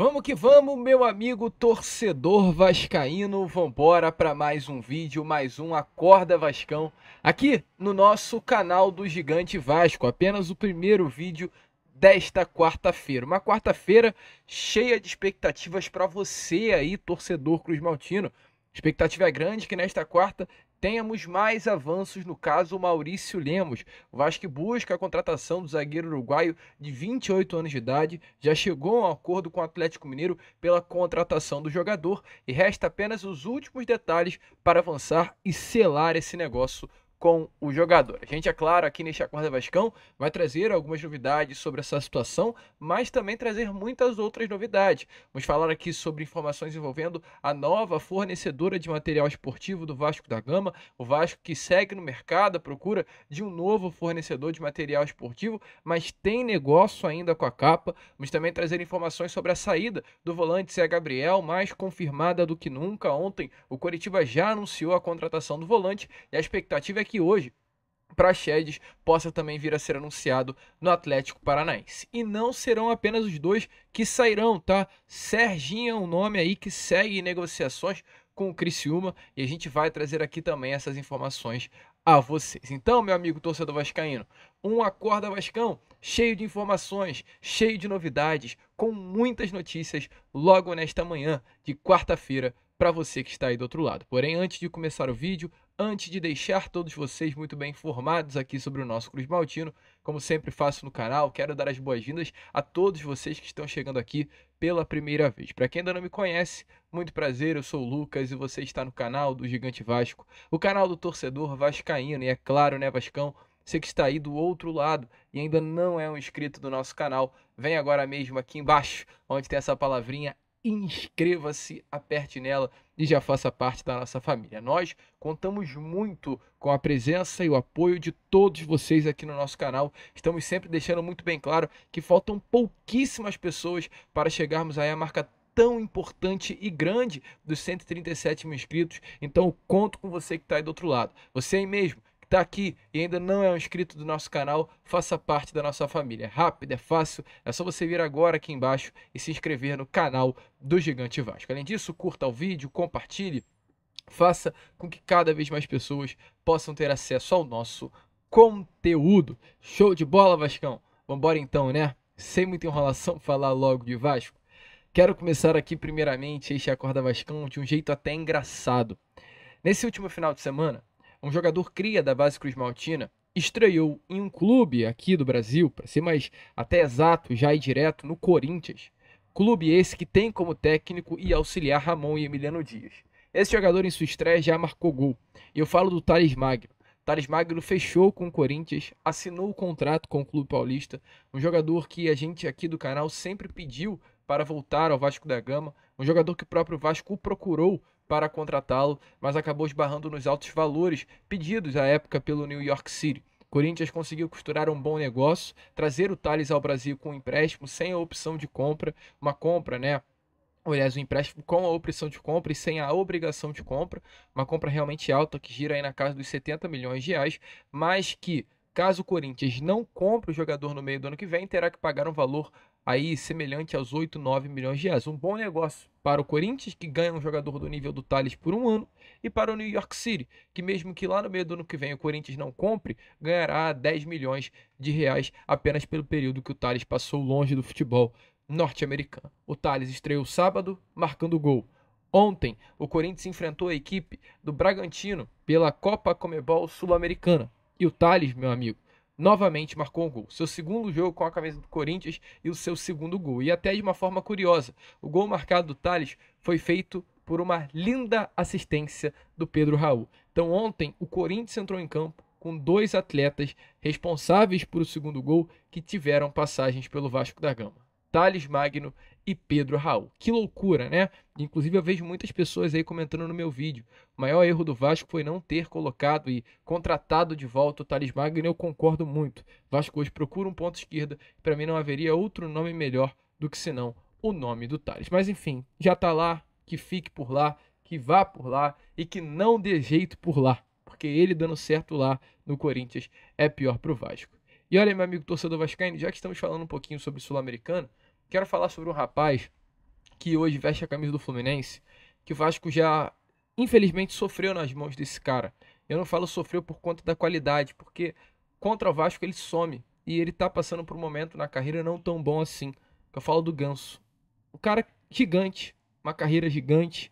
Vamos que vamos, meu amigo torcedor vascaíno. Vambora para mais um vídeo, mais um Acorda Vascão, aqui no nosso canal do Gigante Vasco. Apenas o primeiro vídeo desta quarta-feira. Uma quarta-feira cheia de expectativas para você aí, torcedor Cruz Maltino. expectativa é grande que nesta quarta tenhamos mais avanços no caso Maurício Lemos. O Vasco busca a contratação do zagueiro uruguaio de 28 anos de idade. Já chegou a um acordo com o Atlético Mineiro pela contratação do jogador e resta apenas os últimos detalhes para avançar e selar esse negócio com o jogador. A gente, é claro, aqui neste Acorda Vascão vai trazer algumas novidades sobre essa situação, mas também trazer muitas outras novidades. Vamos falar aqui sobre informações envolvendo a nova fornecedora de material esportivo do Vasco da Gama, o Vasco que segue no mercado à procura de um novo fornecedor de material esportivo, mas tem negócio ainda com a capa. Vamos também trazer informações sobre a saída do volante Zé Gabriel, mais confirmada do que nunca. Ontem, o Coritiba já anunciou a contratação do volante e a expectativa é que que hoje Praxedes possa também vir a ser anunciado no Atlético Paranaense. E não serão apenas os dois que sairão, tá? Serginho é um nome aí que segue negociações com o Criciúma e a gente vai trazer aqui também essas informações a vocês. Então, meu amigo torcedor vascaíno, um acorda Vascão cheio de informações, cheio de novidades, com muitas notícias logo nesta manhã de quarta-feira para você que está aí do outro lado. Porém, antes de começar o vídeo, Antes de deixar todos vocês muito bem informados aqui sobre o nosso Cruz Maltino, como sempre faço no canal, quero dar as boas-vindas a todos vocês que estão chegando aqui pela primeira vez. Para quem ainda não me conhece, muito prazer, eu sou o Lucas e você está no canal do Gigante Vasco, o canal do torcedor vascaíno, e é claro, né, Vascão, você que está aí do outro lado e ainda não é um inscrito do nosso canal, vem agora mesmo aqui embaixo, onde tem essa palavrinha inscreva-se, aperte nela e já faça parte da nossa família. Nós contamos muito com a presença e o apoio de todos vocês aqui no nosso canal. Estamos sempre deixando muito bem claro que faltam pouquíssimas pessoas para chegarmos aí à marca tão importante e grande dos 137 mil inscritos. Então, conto com você que está aí do outro lado. Você aí mesmo tá aqui e ainda não é um inscrito do nosso canal, faça parte da nossa família. É rápido, é fácil, é só você vir agora aqui embaixo e se inscrever no canal do Gigante Vasco. Além disso, curta o vídeo, compartilhe, faça com que cada vez mais pessoas possam ter acesso ao nosso conteúdo. Show de bola, Vascão! Vambora então, né? Sem muita enrolação, falar logo de Vasco. Quero começar aqui, primeiramente, este Acorda Vascão de um jeito até engraçado. Nesse último final de semana, um jogador cria da base Cruz Maltina, estreou em um clube aqui do Brasil, para ser mais até exato, já e direto, no Corinthians. Clube esse que tem como técnico e auxiliar Ramon e Emiliano Dias. Esse jogador em sua estreia já marcou gol. E eu falo do Thales Magno. Thales Magno fechou com o Corinthians, assinou o contrato com o Clube Paulista, um jogador que a gente aqui do canal sempre pediu para voltar ao Vasco da Gama, um jogador que o próprio Vasco procurou para contratá-lo, mas acabou esbarrando nos altos valores pedidos à época pelo New York City. Corinthians conseguiu costurar um bom negócio, trazer o Thales ao Brasil com um empréstimo sem a opção de compra, uma compra, né? Aliás, um empréstimo com a opção de compra e sem a obrigação de compra, uma compra realmente alta que gira aí na casa dos 70 milhões de reais, mas que, caso o Corinthians não compre o jogador no meio do ano que vem, terá que pagar um valor aí semelhante aos 8, 9 milhões de reais. Um bom negócio para o Corinthians, que ganha um jogador do nível do Thales por um ano, e para o New York City, que mesmo que lá no meio do ano que vem o Corinthians não compre, ganhará 10 milhões de reais apenas pelo período que o Thales passou longe do futebol norte-americano. O Thales estreou sábado, marcando gol. Ontem, o Corinthians enfrentou a equipe do Bragantino pela Copa Comebol Sul-Americana. E o Thales, meu amigo, novamente marcou um gol. Seu segundo jogo com a camisa do Corinthians e o seu segundo gol. E até de uma forma curiosa, o gol marcado do Thales foi feito por uma linda assistência do Pedro Raul. Então ontem o Corinthians entrou em campo com dois atletas responsáveis por o segundo gol que tiveram passagens pelo Vasco da Gama. Thales Magno e Pedro Raul. Que loucura, né? Inclusive eu vejo muitas pessoas aí comentando no meu vídeo. O maior erro do Vasco foi não ter colocado e contratado de volta o Thales Magno, eu concordo muito. Vasco hoje procura um ponto esquerda, para mim não haveria outro nome melhor do que senão o nome do Thales. Mas enfim, já tá lá, que fique por lá, que vá por lá e que não dê jeito por lá, porque ele dando certo lá no Corinthians é pior para o Vasco. E olha, meu amigo torcedor vascaíno, já que estamos falando um pouquinho sobre Sul-Americano, quero falar sobre um rapaz que hoje veste a camisa do Fluminense, que o Vasco já infelizmente sofreu nas mãos desse cara. Eu não falo sofreu por conta da qualidade, porque contra o Vasco ele some e ele tá passando por um momento na carreira não tão bom assim. Eu falo do Ganso. Um cara gigante, uma carreira gigante,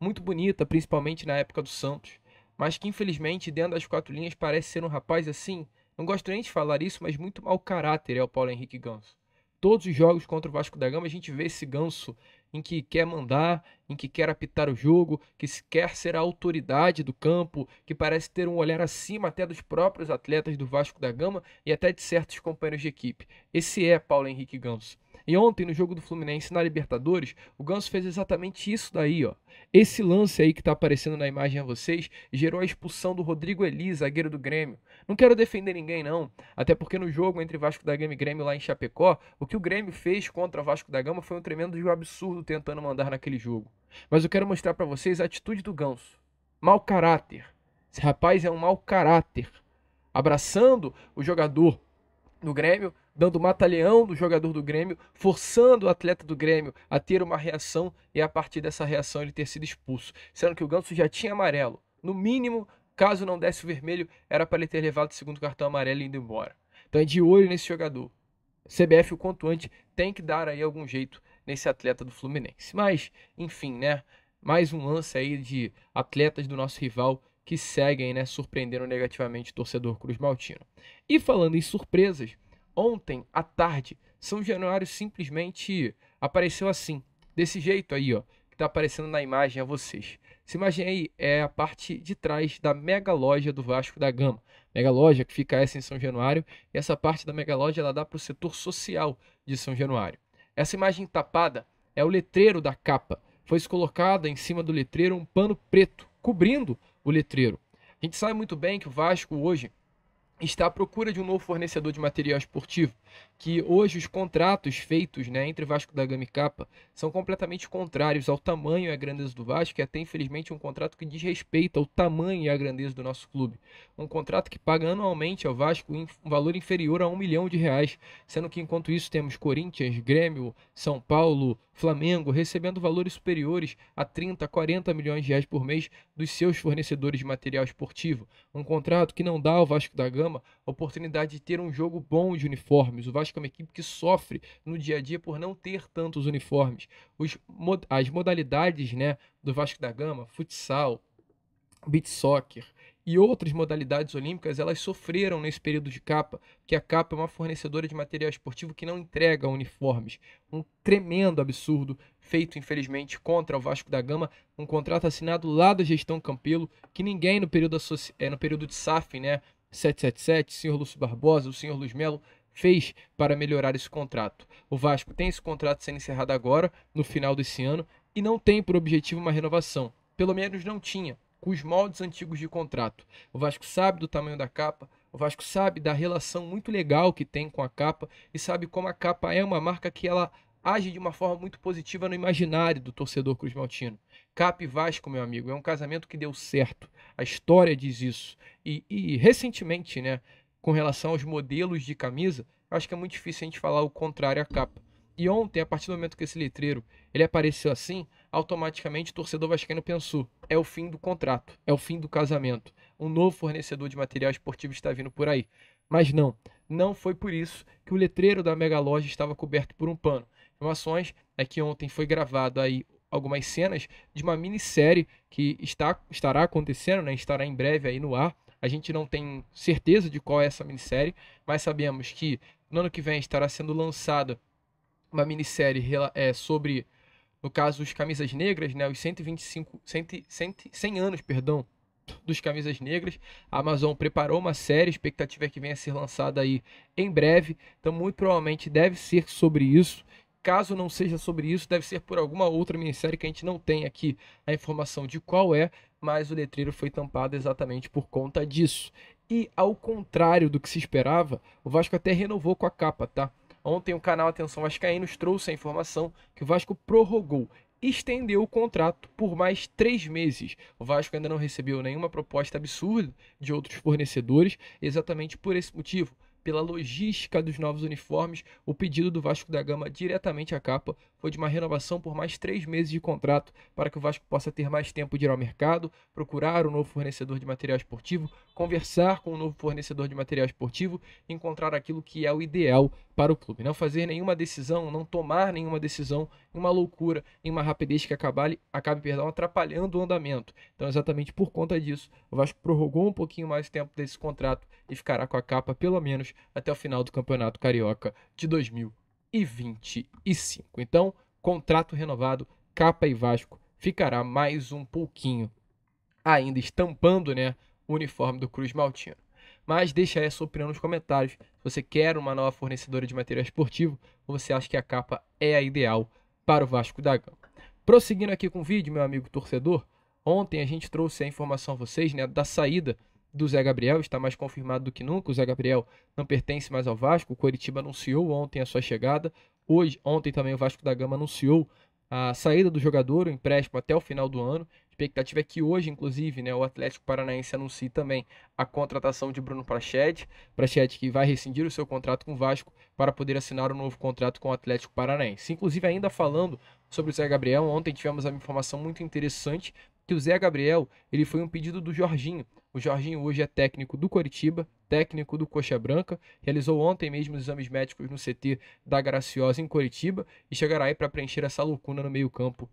muito bonita, principalmente na época do Santos, mas que infelizmente dentro das quatro linhas parece ser um rapaz assim não gosto nem de falar isso, mas muito mau caráter é o Paulo Henrique Ganso. Todos os jogos contra o Vasco da Gama a gente vê esse ganso em que quer mandar, em que quer apitar o jogo, que quer ser a autoridade do campo, que parece ter um olhar acima até dos próprios atletas do Vasco da Gama e até de certos companheiros de equipe. Esse é Paulo Henrique Ganso. E ontem, no jogo do Fluminense na Libertadores, o Ganso fez exatamente isso daí, ó. Esse lance aí que tá aparecendo na imagem a vocês gerou a expulsão do Rodrigo Eli, zagueiro do Grêmio. Não quero defender ninguém, não. Até porque no jogo entre Vasco da Gama e Grêmio lá em Chapecó, o que o Grêmio fez contra Vasco da Gama foi um tremendo absurdo tentando mandar naquele jogo. Mas eu quero mostrar para vocês a atitude do Ganso. Mau caráter. Esse rapaz é um mau caráter. Abraçando o jogador do Grêmio dando mata-leão no jogador do Grêmio, forçando o atleta do Grêmio a ter uma reação e a partir dessa reação ele ter sido expulso. Sendo que o Ganso já tinha amarelo. No mínimo, caso não desse o vermelho, era para ele ter levado o segundo cartão amarelo e indo embora. Então é de olho nesse jogador. CBF o quanto antes tem que dar aí algum jeito nesse atleta do Fluminense. Mas, enfim, né? Mais um lance aí de atletas do nosso rival que seguem, né, surpreendendo negativamente o torcedor Cruz Maltino. E falando em surpresas, Ontem à tarde, São Januário simplesmente apareceu assim, desse jeito aí, ó, que está aparecendo na imagem a vocês. Essa imagem aí é a parte de trás da mega loja do Vasco da Gama. Mega loja que fica essa em São Januário, e essa parte da mega loja ela dá para o setor social de São Januário. Essa imagem tapada é o letreiro da capa. Foi colocada em cima do letreiro um pano preto, cobrindo o letreiro. A gente sabe muito bem que o Vasco hoje está à procura de um novo fornecedor de material esportivo que hoje os contratos feitos né, entre Vasco da Gama e Capa são completamente contrários ao tamanho e à grandeza do Vasco, e até infelizmente um contrato que desrespeita o tamanho e a grandeza do nosso clube. Um contrato que paga anualmente ao Vasco um valor inferior a um milhão de reais, sendo que enquanto isso temos Corinthians, Grêmio, São Paulo, Flamengo recebendo valores superiores a 30, 40 milhões de reais por mês dos seus fornecedores de material esportivo. Um contrato que não dá ao Vasco da Gama a oportunidade de ter um jogo bom de uniformes. O Vasco acho que é uma equipe que sofre no dia a dia por não ter tantos uniformes. Os, as modalidades né, do Vasco da Gama, futsal, beat soccer, e outras modalidades olímpicas, elas sofreram nesse período de capa, que a capa é uma fornecedora de material esportivo que não entrega uniformes. Um tremendo absurdo feito, infelizmente, contra o Vasco da Gama, um contrato assinado lá da gestão Campelo, que ninguém no período, associ... é, no período de SAF, né, 777, senhor Lúcio Barbosa, o senhor Luiz Melo, fez para melhorar esse contrato. O Vasco tem esse contrato sendo encerrado agora, no final desse ano, e não tem por objetivo uma renovação. Pelo menos não tinha, com os moldes antigos de contrato. O Vasco sabe do tamanho da capa, o Vasco sabe da relação muito legal que tem com a capa e sabe como a capa é uma marca que ela age de uma forma muito positiva no imaginário do torcedor Cruz Maltino. Cap e Vasco, meu amigo, é um casamento que deu certo. A história diz isso. E, e recentemente, né? com relação aos modelos de camisa, acho que é muito difícil a gente falar o contrário à capa. E ontem, a partir do momento que esse letreiro ele apareceu assim, automaticamente o torcedor vascaíno pensou: é o fim do contrato, é o fim do casamento. Um novo fornecedor de material esportivo está vindo por aí. Mas não, não foi por isso que o letreiro da mega loja estava coberto por um pano. Informações é que ontem foi gravado aí algumas cenas de uma minissérie que está, estará acontecendo, né? estará em breve aí no ar, a gente não tem certeza de qual é essa minissérie, mas sabemos que no ano que vem estará sendo lançada uma minissérie é, sobre, no caso, os camisas negras, né, os 125, 100, 100, 100 anos, perdão, dos camisas negras. A Amazon preparou uma série, a expectativa é que venha a ser lançada aí em breve. Então, muito provavelmente deve ser sobre isso. Caso não seja sobre isso, deve ser por alguma outra minissérie que a gente não tem aqui a informação de qual é, mas o letreiro foi tampado exatamente por conta disso. E ao contrário do que se esperava, o Vasco até renovou com a capa, tá? Ontem o canal Atenção Vascaínos trouxe a informação que o Vasco prorrogou estendeu o contrato por mais três meses. O Vasco ainda não recebeu nenhuma proposta absurda de outros fornecedores, exatamente por esse motivo. Pela logística dos novos uniformes, o pedido do Vasco da Gama diretamente à capa foi de uma renovação por mais três meses de contrato para que o Vasco possa ter mais tempo de ir ao mercado, procurar um novo fornecedor de material esportivo, conversar com um novo fornecedor de material esportivo, encontrar aquilo que é o ideal para o clube. Não fazer nenhuma decisão, não tomar nenhuma decisão em uma loucura, em uma rapidez que acabe, acabe perdão, atrapalhando o andamento. Então, exatamente por conta disso, o Vasco prorrogou um pouquinho mais o tempo desse contrato e ficará com a capa pelo menos até o final do Campeonato Carioca de 2000. 2025. Então, contrato renovado, Capa e Vasco ficará mais um pouquinho ainda estampando, né, o uniforme do Cruz Maltino. Mas deixa aí a sua opinião nos comentários. Se você quer uma nova fornecedora de material esportivo ou você acha que a capa é a ideal para o Vasco da Gama. Prosseguindo aqui com o vídeo, meu amigo torcedor, ontem a gente trouxe a informação a vocês né, da saída do Zé Gabriel está mais confirmado do que nunca. O Zé Gabriel não pertence mais ao Vasco. O Coritiba anunciou ontem a sua chegada. Hoje, ontem também o Vasco da Gama anunciou a saída do jogador, o empréstimo até o final do ano. A expectativa é que hoje, inclusive, né, o Atlético Paranaense anuncie também a contratação de Bruno Prachete. Prachete que vai rescindir o seu contrato com o Vasco para poder assinar um novo contrato com o Atlético Paranaense. Inclusive, ainda falando sobre o Zé Gabriel, ontem tivemos uma informação muito interessante que o Zé Gabriel ele foi um pedido do Jorginho. O Jorginho hoje é técnico do Coritiba, técnico do Coxa Branca, realizou ontem mesmo os exames médicos no CT da Graciosa em Coritiba e chegará aí para preencher essa lacuna no meio-campo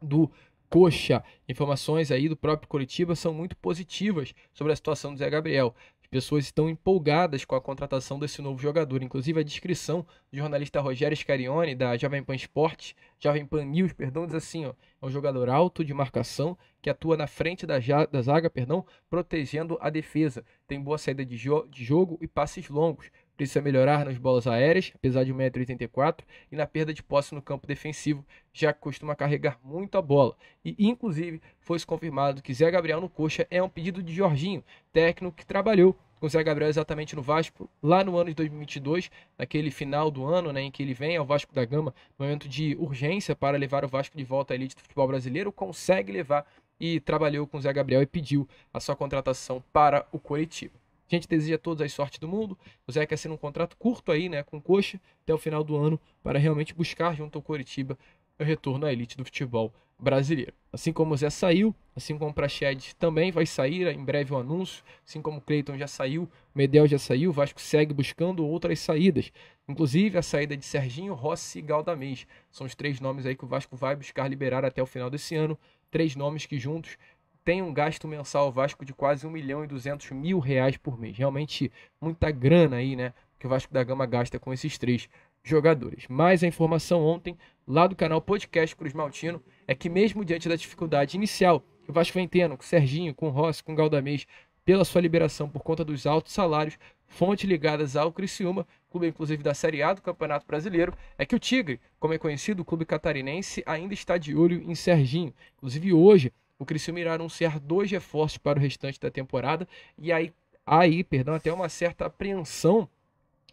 do Coxa. Informações aí do próprio Coritiba são muito positivas sobre a situação do Zé Gabriel. Pessoas estão empolgadas com a contratação desse novo jogador. Inclusive, a descrição do jornalista Rogério Scarione, da Jovem Pan Sport, Jovem Pan News, perdão, diz assim: ó, é um jogador alto de marcação que atua na frente da, da zaga, perdão, protegendo a defesa. Tem boa saída de, jo de jogo e passes longos precisa melhorar nas bolas aéreas, apesar de 1,84m, e na perda de posse no campo defensivo, já que costuma carregar muito a bola. E, inclusive, foi confirmado que Zé Gabriel no Coxa é um pedido de Jorginho, técnico que trabalhou com Zé Gabriel exatamente no Vasco, lá no ano de 2022, naquele final do ano né, em que ele vem ao Vasco da Gama, momento de urgência para levar o Vasco de volta à elite do futebol brasileiro, consegue levar e trabalhou com Zé Gabriel e pediu a sua contratação para o coletivo gente deseja a todos a sorte do mundo. O Zeca assina um contrato curto aí, né, com coxa, até o final do ano, para realmente buscar junto ao Coritiba o retorno à elite do futebol brasileiro. Assim como o Zé saiu, assim como o Prached também vai sair, em breve o um anúncio, assim como o Cleiton já saiu, Medel já saiu, o Vasco segue buscando outras saídas, inclusive a saída de Serginho, Rossi e Galdamez. São os três nomes aí que o Vasco vai buscar liberar até o final desse ano, três nomes que juntos tem um gasto mensal Vasco de quase 1 milhão e 200 mil reais por mês. Realmente muita grana aí, né? Que o Vasco da Gama gasta com esses três jogadores. Mais a informação ontem, lá do canal Podcast Cruz Maltino, é que mesmo diante da dificuldade inicial que o Vasco vem tendo com o Serginho, com o Rossi, com o Galdamês, pela sua liberação por conta dos altos salários, fontes ligadas ao Criciúma, clube inclusive da Série A do Campeonato Brasileiro, é que o Tigre, como é conhecido, o clube catarinense ainda está de olho em Serginho. Inclusive hoje, o Criciúma irá anunciar dois reforços para o restante da temporada e aí, aí perdão, até uma certa apreensão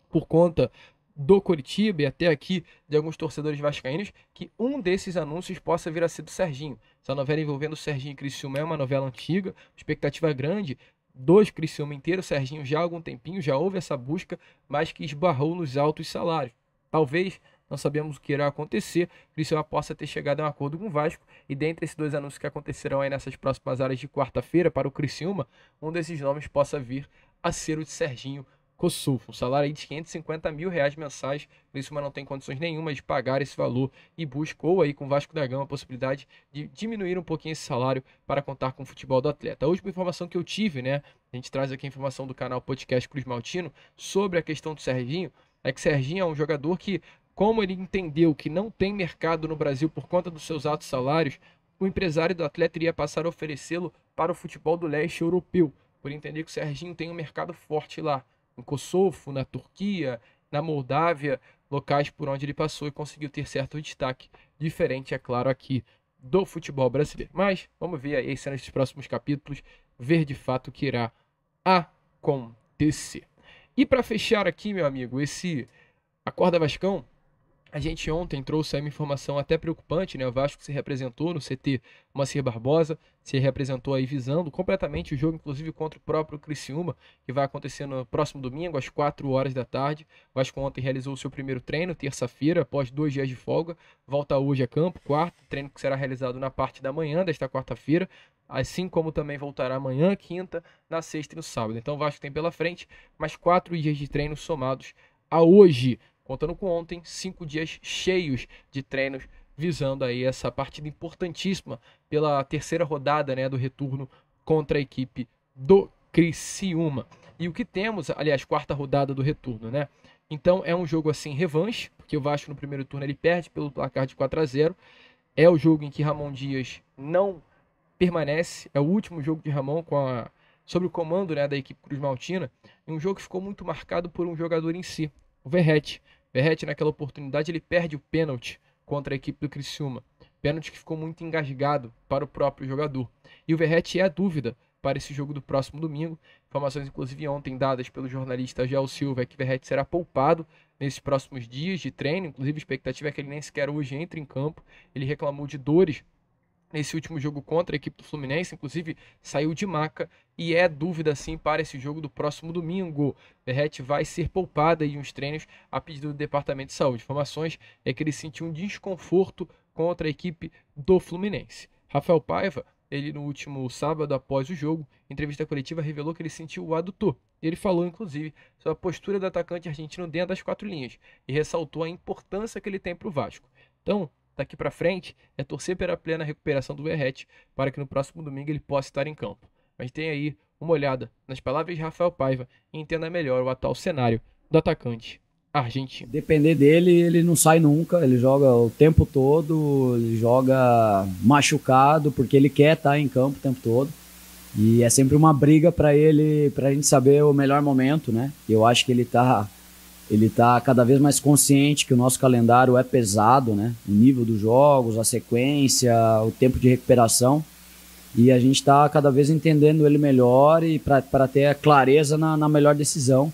por conta do Coritiba e até aqui de alguns torcedores vascaínos que um desses anúncios possa vir a ser do Serginho. Essa novela envolvendo o Serginho e Criciúma é uma novela antiga, expectativa grande, dois Criciúma inteiro, Serginho já há algum tempinho, já houve essa busca, mas que esbarrou nos altos salários. Talvez não sabemos o que irá acontecer, por isso ela possa ter chegado a um acordo com o Vasco. E dentre esses dois anúncios que acontecerão aí nessas próximas áreas de quarta-feira para o Criciúma, um desses nomes possa vir a ser o de Serginho Kossufo. um salário aí de 550 mil reais mensais, o Criciúma não tem condições nenhuma de pagar esse valor e buscou aí com o Vasco da Gama a possibilidade de diminuir um pouquinho esse salário para contar com o futebol do atleta. A última informação que eu tive, né, a gente traz aqui a informação do canal Podcast Cruz Maltino sobre a questão do Serginho, é que Serginho é um jogador que como ele entendeu que não tem mercado no Brasil por conta dos seus altos salários, o empresário do atleta iria passar a oferecê-lo para o futebol do leste europeu, por entender que o Serginho tem um mercado forte lá, em Kosovo, na Turquia, na Moldávia, locais por onde ele passou e conseguiu ter certo destaque, diferente, é claro, aqui do futebol brasileiro. Mas vamos ver aí cenas dos próximos capítulos, ver de fato o que irá acontecer. E para fechar aqui, meu amigo, esse Acorda Vascão, a gente ontem trouxe uma informação até preocupante, né? O Vasco se representou no CT Macir Barbosa, se representou aí visando completamente o jogo, inclusive contra o próprio Criciúma, que vai acontecer no próximo domingo, às 4 horas da tarde. O Vasco ontem realizou o seu primeiro treino, terça-feira, após dois dias de folga. Volta hoje a campo, quarto, treino que será realizado na parte da manhã desta quarta-feira assim como também voltará amanhã, quinta, na sexta e no sábado. Então o Vasco tem pela frente mais quatro dias de treino somados a hoje contando com ontem, cinco dias cheios de treinos visando aí essa partida importantíssima pela terceira rodada né, do retorno contra a equipe do Criciúma. E o que temos, aliás, quarta rodada do retorno, né? Então é um jogo assim revanche, porque o Vasco no primeiro turno ele perde pelo placar de 4 a 0. É o jogo em que Ramon Dias não permanece, é o último jogo de Ramon com a sobre o comando, né, da equipe Cruz Maltina, e um jogo que ficou muito marcado por um jogador em si, o Verrete, Verrete, naquela oportunidade, ele perde o pênalti contra a equipe do Criciúma. Pênalti que ficou muito engasgado para o próprio jogador. E o Verrete é a dúvida para esse jogo do próximo domingo. Informações, inclusive, ontem dadas pelo jornalista Gel Silva é que Verrete será poupado nesses próximos dias de treino. Inclusive, a expectativa é que ele nem sequer hoje entre em campo. Ele reclamou de dores nesse último jogo contra a equipe do Fluminense, inclusive saiu de maca e é dúvida sim para esse jogo do próximo domingo. Verrete vai ser poupada em uns treinos a pedido do Departamento de Saúde. Informações é que ele sentiu um desconforto contra a equipe do Fluminense. Rafael Paiva, ele no último sábado após o jogo, entrevista coletiva revelou que ele sentiu o adutor. Ele falou inclusive sobre a postura do atacante argentino dentro das quatro linhas e ressaltou a importância que ele tem para o Vasco. Então, daqui para frente é torcer pela plena recuperação do Verrete para que no próximo domingo ele possa estar em campo. Mas tem aí uma olhada nas palavras de Rafael Paiva e entenda melhor o atual cenário do atacante argentino. Depender dele, ele não sai nunca, ele joga o tempo todo, ele joga machucado, porque ele quer estar em campo o tempo todo. E é sempre uma briga para ele, para a gente saber o melhor momento, né? Eu acho que ele está ele está cada vez mais consciente que o nosso calendário é pesado, né? O nível dos jogos, a sequência, o tempo de recuperação. E a gente está cada vez entendendo ele melhor e para ter clareza na, na, melhor decisão.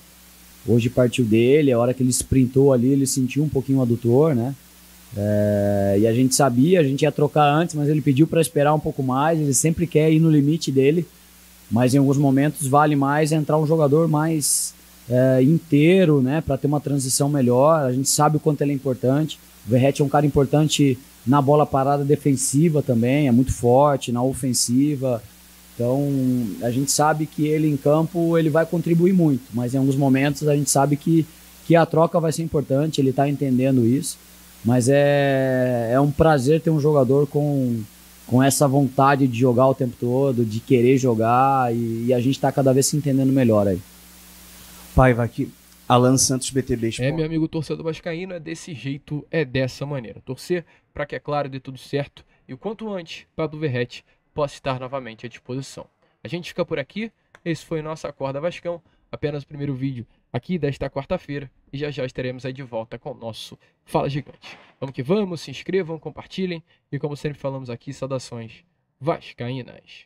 Hoje partiu dele, a hora que ele sprintou ali, ele sentiu um pouquinho o adutor, né? É, e a gente sabia, a gente ia trocar antes, mas ele pediu para esperar um pouco mais. Ele sempre quer ir no limite dele, mas em alguns momentos vale mais entrar um jogador mais é, inteiro, né, para ter uma transição melhor. A gente sabe o quanto ele é importante. O Verratti é um cara importante na bola parada defensiva também, é muito forte, na ofensiva. Então, a gente sabe que ele em campo ele vai contribuir muito, mas em alguns momentos a gente sabe que, que a troca vai ser importante, ele está entendendo isso. Mas é, é um prazer ter um jogador com, com essa vontade de jogar o tempo todo, de querer jogar, e, e a gente está cada vez se entendendo melhor aí. Paiva aqui. Alan Santos, BTB É, meu amigo torcedor vascaíno, é desse jeito, é dessa maneira. Torcer para que, é claro, dê tudo certo e o quanto antes Pablo Verrete possa estar novamente à disposição. A gente fica por aqui. Esse foi nosso Acorda Vascão, apenas o primeiro vídeo aqui desta quarta-feira e já já estaremos aí de volta com o nosso Fala Gigante. Vamos que vamos, se inscrevam, compartilhem e como sempre falamos aqui, saudações vascaínas.